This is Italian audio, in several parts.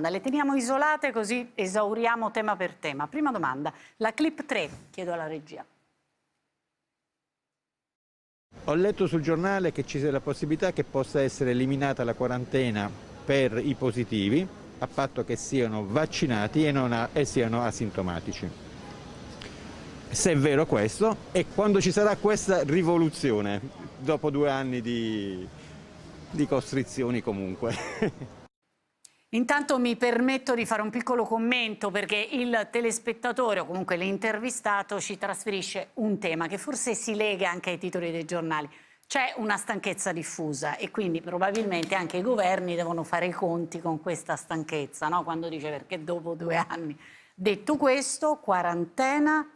Le teniamo isolate così esauriamo tema per tema. Prima domanda, la clip 3, chiedo alla regia. Ho letto sul giornale che ci sia la possibilità che possa essere eliminata la quarantena per i positivi a patto che siano vaccinati e, a, e siano asintomatici. Se è vero questo, e quando ci sarà questa rivoluzione, dopo due anni di, di costrizioni comunque. Intanto mi permetto di fare un piccolo commento perché il telespettatore o comunque l'intervistato ci trasferisce un tema che forse si lega anche ai titoli dei giornali. C'è una stanchezza diffusa e quindi probabilmente anche i governi devono fare i conti con questa stanchezza, no? quando dice perché dopo due anni. Detto questo, quarantena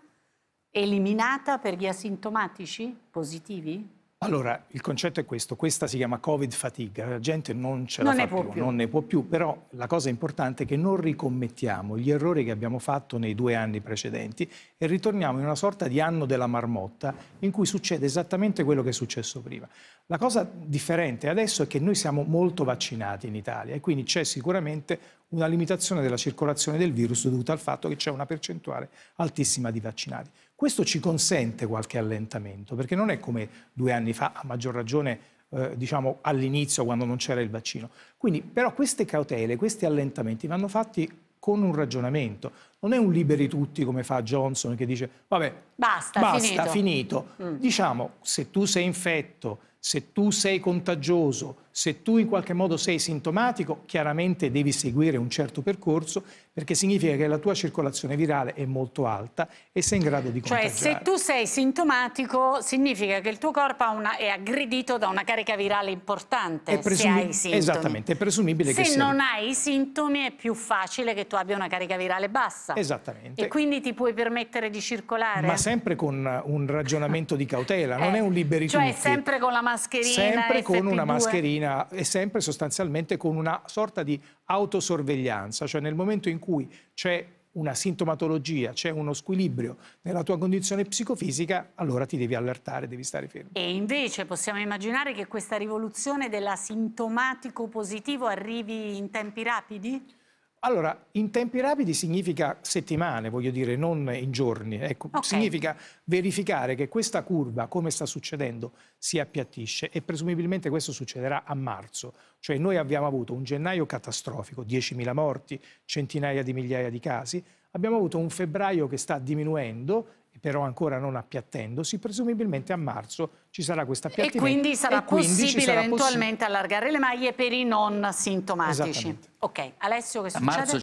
eliminata per gli asintomatici positivi? Allora, il concetto è questo, questa si chiama Covid fatiga, la gente non ce non la fa più, più, non ne può più, però la cosa importante è che non ricommettiamo gli errori che abbiamo fatto nei due anni precedenti e ritorniamo in una sorta di anno della marmotta in cui succede esattamente quello che è successo prima. La cosa differente adesso è che noi siamo molto vaccinati in Italia e quindi c'è sicuramente una limitazione della circolazione del virus dovuta al fatto che c'è una percentuale altissima di vaccinati. Questo ci consente qualche allentamento, perché non è come due anni anni fa, a maggior ragione eh, diciamo all'inizio quando non c'era il vaccino. Quindi però queste cautele, questi allentamenti vanno fatti con un ragionamento, non è un liberi tutti come fa Johnson che dice vabbè Basta, Basta finito. finito. Mm. Diciamo, se tu sei infetto, se tu sei contagioso, se tu in qualche modo sei sintomatico, chiaramente devi seguire un certo percorso perché significa che la tua circolazione virale è molto alta e sei in grado di cioè, contagiare. Cioè se tu sei sintomatico significa che il tuo corpo una, è aggredito da una carica virale importante è presumi- se Esattamente, è presumibile se che sia... Se non hai i sintomi è più facile che tu abbia una carica virale bassa. Esattamente. E quindi ti puoi permettere di circolare. Ma se sempre con un ragionamento di cautela, non eh, è un liberi cioè tutti. Cioè sempre con la mascherina Sempre FP2. con una mascherina e sempre sostanzialmente con una sorta di autosorveglianza, cioè nel momento in cui c'è una sintomatologia, c'è uno squilibrio nella tua condizione psicofisica, allora ti devi allertare, devi stare fermo. E invece possiamo immaginare che questa rivoluzione dell'asintomatico positivo arrivi in tempi rapidi? Allora, in tempi rapidi significa settimane, voglio dire, non in giorni. Ecco, okay. Significa verificare che questa curva, come sta succedendo, si appiattisce e presumibilmente questo succederà a marzo. Cioè noi abbiamo avuto un gennaio catastrofico, 10.000 morti, centinaia di migliaia di casi, abbiamo avuto un febbraio che sta diminuendo però ancora non appiattendosi, presumibilmente a marzo ci sarà questa piattaforma. E quindi sarà e quindi possibile sarà eventualmente possibile. allargare le maglie per i non sintomatici. Ok, Alessio che succede?